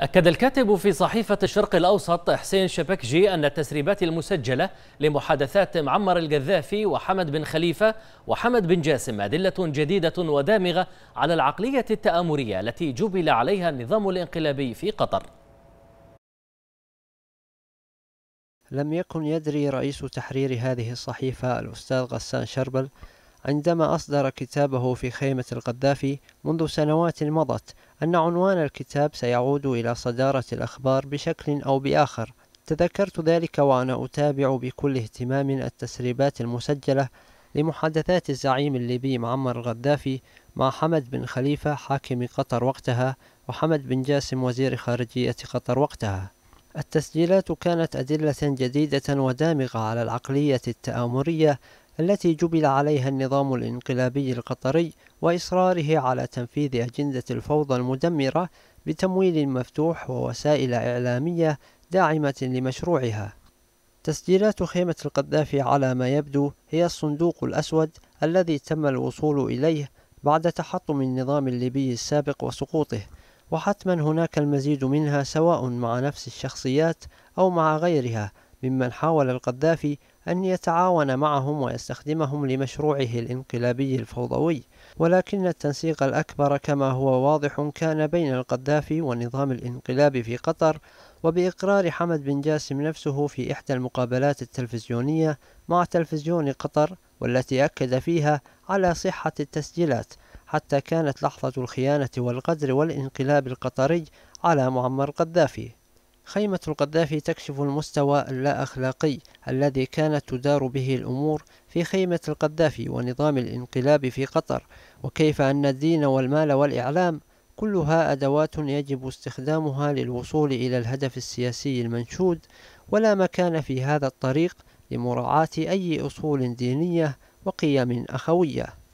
أكد الكاتب في صحيفة الشرق الأوسط حسين شبكجي أن التسريبات المسجلة لمحادثات معمر القذافي وحمد بن خليفة وحمد بن جاسم أدلة جديدة ودامغة على العقلية التآمرية التي جبل عليها النظام الانقلابي في قطر لم يكن يدري رئيس تحرير هذه الصحيفة الأستاذ غسان شربل عندما أصدر كتابه في خيمة القذافي منذ سنوات مضت أن عنوان الكتاب سيعود إلى صدارة الأخبار بشكل أو بآخر تذكرت ذلك وأنا أتابع بكل اهتمام التسريبات المسجلة لمحادثات الزعيم الليبي معمر الغدافي مع حمد بن خليفة حاكم قطر وقتها وحمد بن جاسم وزير خارجية قطر وقتها التسجيلات كانت أدلة جديدة ودامغة على العقلية التآمرية التي جبل عليها النظام الانقلابي القطري وإصراره على تنفيذ أجندة الفوضى المدمرة بتمويل مفتوح ووسائل إعلامية داعمة لمشروعها تسجيلات خيمة القذافي على ما يبدو هي الصندوق الأسود الذي تم الوصول إليه بعد تحطم النظام الليبي السابق وسقوطه وحتما هناك المزيد منها سواء مع نفس الشخصيات أو مع غيرها ممن حاول القذافي أن يتعاون معهم ويستخدمهم لمشروعه الانقلابي الفوضوي ولكن التنسيق الأكبر كما هو واضح كان بين القذافي ونظام الانقلاب في قطر وبإقرار حمد بن جاسم نفسه في إحدى المقابلات التلفزيونية مع تلفزيون قطر والتي أكد فيها على صحة التسجيلات حتى كانت لحظة الخيانة والقدر والانقلاب القطري على معمر قذافي خيمة القذافي تكشف المستوى اللا أخلاقي الذي كانت تدار به الأمور في خيمة القذافي ونظام الانقلاب في قطر وكيف أن الدين والمال والإعلام كلها أدوات يجب استخدامها للوصول إلى الهدف السياسي المنشود ولا مكان في هذا الطريق لمراعاة أي أصول دينية وقيم أخوية